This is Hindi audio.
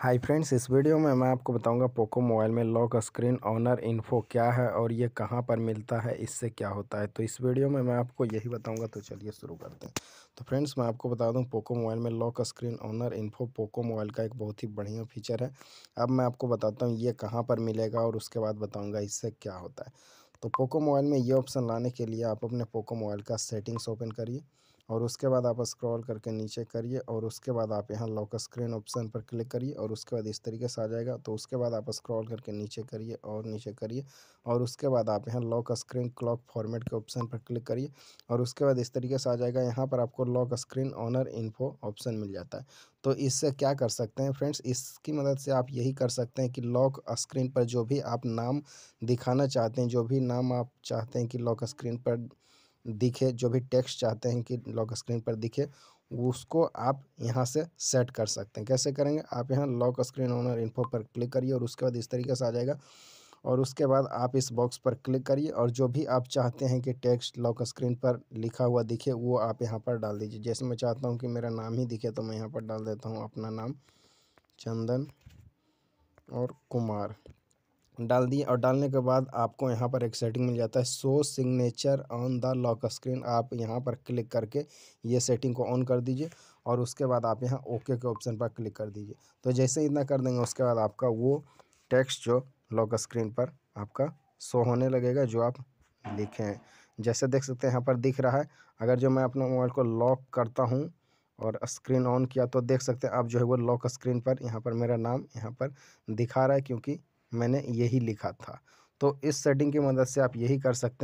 हाय फ्रेंड्स इस वीडियो में मैं आपको बताऊंगा पोको मोबाइल में लॉक स्क्रीन ऑनर इन्फो क्या है और ये कहाँ पर मिलता है इससे क्या होता है तो इस वीडियो में मैं आपको यही बताऊंगा तो चलिए शुरू करते हैं तो फ्रेंड्स मैं आपको बता दूं पोको मोबाइल में lock screen owner info Poco mobile का एक बहुत ही बढ़िया फीचर है अब मैं आपको बताता हूँ ये कहाँ पर मिलेगा और उसके बाद बताऊँगा इससे क्या होता है तो पोको मोबाइल में ये ऑप्शन लाने के लिए आप अपने पोको मोबाइल का सेटिंग्स ओपन करिए और उसके बाद आप स्क्रॉल करके नीचे करिए और उसके बाद आप यहाँ लॉक स्क्रीन ऑप्शन पर क्लिक करिए और उसके बाद इस तरीके से आ जाएगा तो उसके बाद आप स्क्रॉल करके नीचे करिए और नीचे करिए और उसके बाद आप यहाँ लॉक स्क्रीन क्लॉक फॉर्मेट के ऑप्शन पर क्लिक करिए और उसके बाद इस तरीके से आ जाएगा यहाँ पर आपको lock screen owner info option मिल जाता है तो इससे क्या कर सकते हैं फ्रेंड्स इसकी मदद से आप यही कर सकते हैं कि लॉक स्क्रीन पर जो भी आप नाम दिखाना चाहते हैं जो भी नाम आप चाहते हैं कि लॉक स्क्रीन पर दिखे जो भी टेक्स्ट चाहते हैं कि लॉक स्क्रीन पर दिखे उसको आप यहाँ से सेट कर सकते हैं कैसे करेंगे आप यहाँ लॉक स्क्रीन ओनर इन्फो पर क्लिक करिए और उसके बाद इस तरीके से आ जाएगा और उसके बाद आप इस बॉक्स पर क्लिक करिए और जो भी आप चाहते हैं कि टेक्स्ट लॉक स्क्रीन पर लिखा हुआ दिखे वो आप यहाँ पर डाल दीजिए जैसे मैं चाहता हूँ कि मेरा नाम ही दिखे तो मैं यहाँ पर डाल देता हूँ अपना नाम चंदन और कुमार डाल दिए और डालने के बाद आपको यहाँ पर एक सेटिंग मिल जाता है so signature on the lock screen आप यहाँ पर क्लिक करके ये सेटिंग को ऑन कर दीजिए और उसके बाद आप यहाँ ओके के ऑप्शन पर क्लिक कर दीजिए तो जैसे इतना कर देंगे उसके बाद आपका वो टेक्स्ट जो लॉक स्क्रीन पर आपका शो होने लगेगा जो आप लिखे हैं जैसे देख सकते हैं यहाँ पर दिख रहा है अगर जो मैं अपने मोबाइल को लॉक करता हूँ और स्क्रीन ऑन किया तो देख सकते हैं आप जो है वो लॉक स्क्रीन पर यहाँ पर मेरा नाम यहाँ पर दिखा रहा है क्योंकि मैंने यही लिखा था तो इस सेटिंग की मदद से आप यही कर सकते हैं